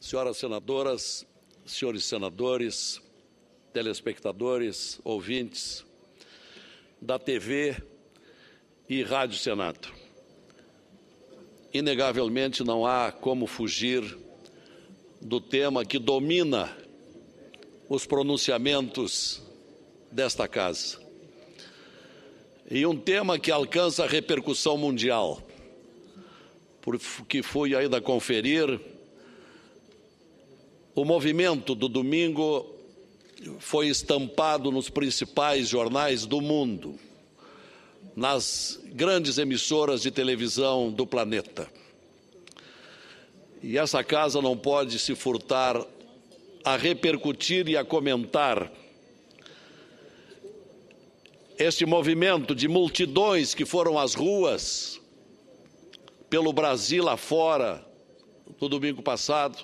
Senhoras senadoras, senhores senadores, telespectadores, ouvintes da TV e Rádio Senado. Inegavelmente não há como fugir do tema que domina os pronunciamentos desta casa. E um tema que alcança a repercussão mundial, porque fui ainda conferir o movimento do domingo foi estampado nos principais jornais do mundo, nas grandes emissoras de televisão do planeta. E essa casa não pode se furtar a repercutir e a comentar este movimento de multidões que foram às ruas pelo Brasil afora no domingo passado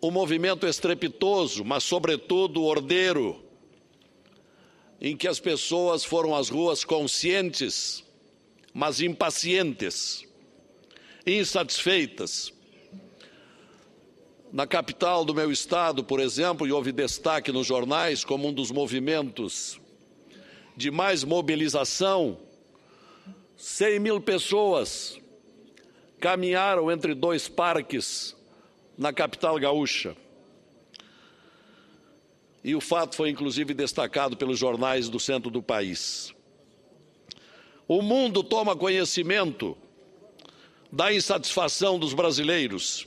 o movimento estrepitoso, mas sobretudo ordeiro, em que as pessoas foram às ruas conscientes, mas impacientes, insatisfeitas. Na capital do meu estado, por exemplo, e houve destaque nos jornais como um dos movimentos de mais mobilização, 100 mil pessoas caminharam entre dois parques na capital gaúcha. E o fato foi inclusive destacado pelos jornais do centro do país. O mundo toma conhecimento da insatisfação dos brasileiros.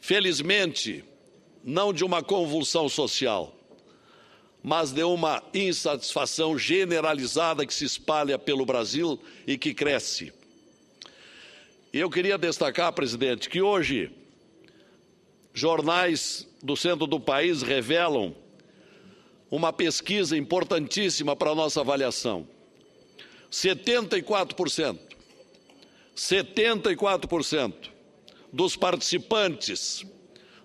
Felizmente, não de uma convulsão social, mas de uma insatisfação generalizada que se espalha pelo Brasil e que cresce. E eu queria destacar, presidente, que hoje jornais do centro do país revelam uma pesquisa importantíssima para a nossa avaliação. 74%, 74% dos participantes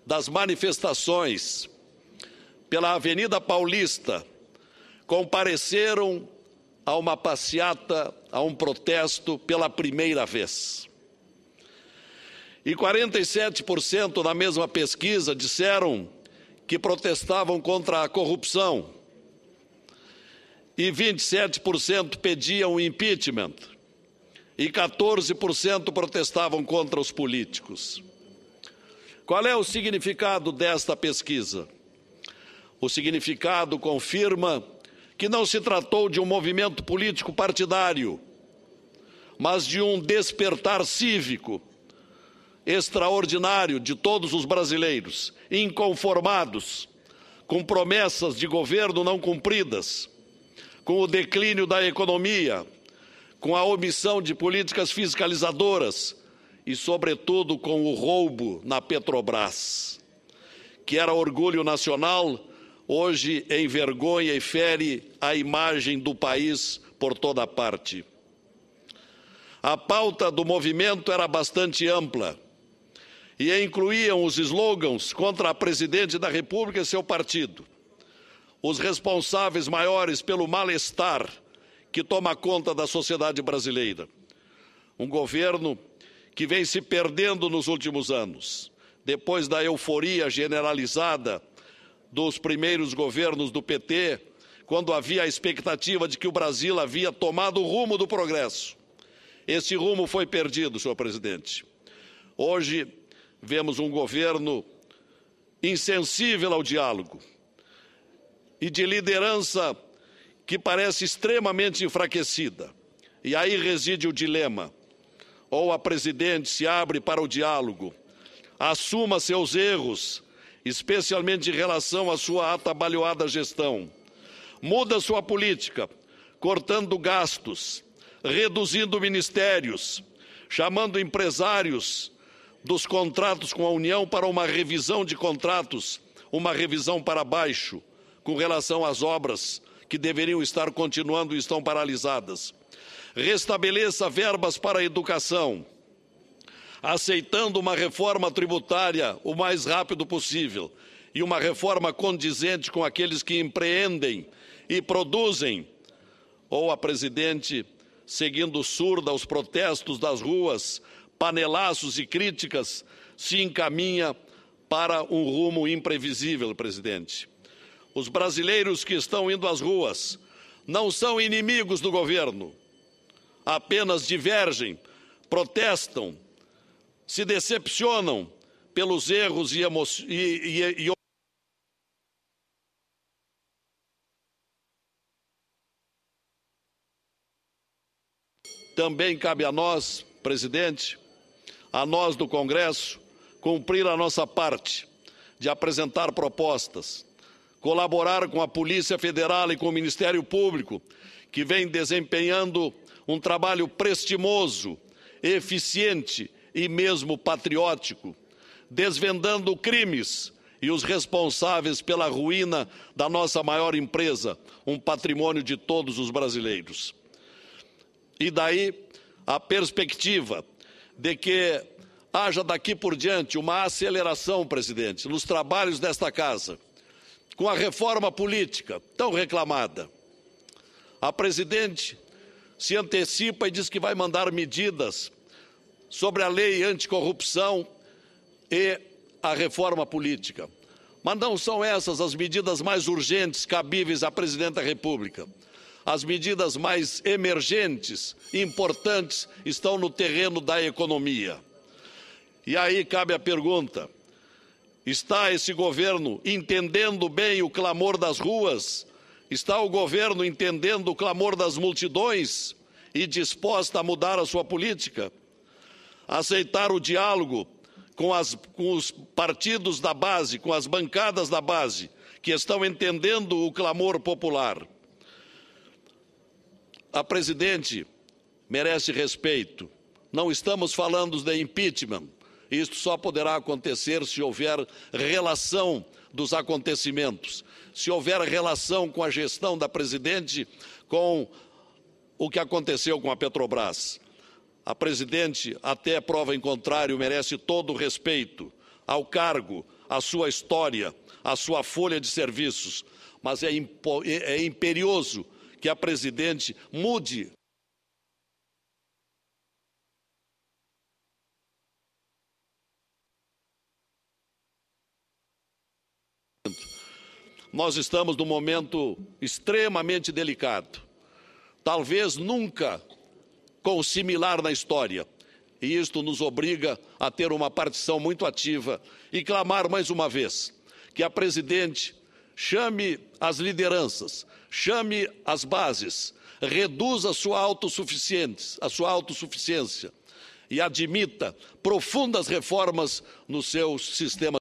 das manifestações pela Avenida Paulista compareceram a uma passeata, a um protesto pela primeira vez. E 47% na mesma pesquisa disseram que protestavam contra a corrupção. E 27% pediam impeachment. E 14% protestavam contra os políticos. Qual é o significado desta pesquisa? O significado confirma que não se tratou de um movimento político partidário, mas de um despertar cívico extraordinário de todos os brasileiros, inconformados, com promessas de governo não cumpridas, com o declínio da economia, com a omissão de políticas fiscalizadoras e, sobretudo, com o roubo na Petrobras, que era orgulho nacional, hoje envergonha e fere a imagem do país por toda parte. A pauta do movimento era bastante ampla e incluíam os slogans contra a presidente da República e seu partido. Os responsáveis maiores pelo mal-estar que toma conta da sociedade brasileira. Um governo que vem se perdendo nos últimos anos, depois da euforia generalizada dos primeiros governos do PT, quando havia a expectativa de que o Brasil havia tomado o rumo do progresso. Esse rumo foi perdido, senhor presidente. Hoje, Vemos um governo insensível ao diálogo e de liderança que parece extremamente enfraquecida. E aí reside o dilema. Ou a presidente se abre para o diálogo, assuma seus erros, especialmente em relação à sua atabalhoada gestão, muda sua política, cortando gastos, reduzindo ministérios, chamando empresários dos contratos com a União para uma revisão de contratos, uma revisão para baixo, com relação às obras que deveriam estar continuando e estão paralisadas. Restabeleça verbas para a educação, aceitando uma reforma tributária o mais rápido possível e uma reforma condizente com aqueles que empreendem e produzem. Ou a presidente, seguindo surda os protestos das ruas, panelaços e críticas, se encaminha para um rumo imprevisível, presidente. Os brasileiros que estão indo às ruas não são inimigos do governo, apenas divergem, protestam, se decepcionam pelos erros e, emo... e... Também cabe a nós, presidente, a nós do Congresso cumprir a nossa parte de apresentar propostas, colaborar com a Polícia Federal e com o Ministério Público, que vem desempenhando um trabalho prestimoso, eficiente e mesmo patriótico, desvendando crimes e os responsáveis pela ruína da nossa maior empresa, um patrimônio de todos os brasileiros. E daí a perspectiva de que haja daqui por diante uma aceleração, presidente, nos trabalhos desta casa, com a reforma política tão reclamada. A presidente se antecipa e diz que vai mandar medidas sobre a lei anticorrupção e a reforma política. Mas não são essas as medidas mais urgentes cabíveis à presidente da República. As medidas mais emergentes, importantes, estão no terreno da economia. E aí cabe a pergunta: está esse governo entendendo bem o clamor das ruas? Está o governo entendendo o clamor das multidões e disposta a mudar a sua política? Aceitar o diálogo com, as, com os partidos da base, com as bancadas da base, que estão entendendo o clamor popular a presidente merece respeito. Não estamos falando de impeachment. Isto só poderá acontecer se houver relação dos acontecimentos, se houver relação com a gestão da presidente com o que aconteceu com a Petrobras. A presidente, até prova em contrário, merece todo o respeito ao cargo, à sua história, à sua folha de serviços, mas é, é, é imperioso que a presidente mude nós estamos num momento extremamente delicado. Talvez nunca com similar na história. E isto nos obriga a ter uma partição muito ativa e clamar mais uma vez que a presidente chame as lideranças, chame as bases, reduza a sua autossuficiência, a sua autossuficiência e admita profundas reformas no seu sistema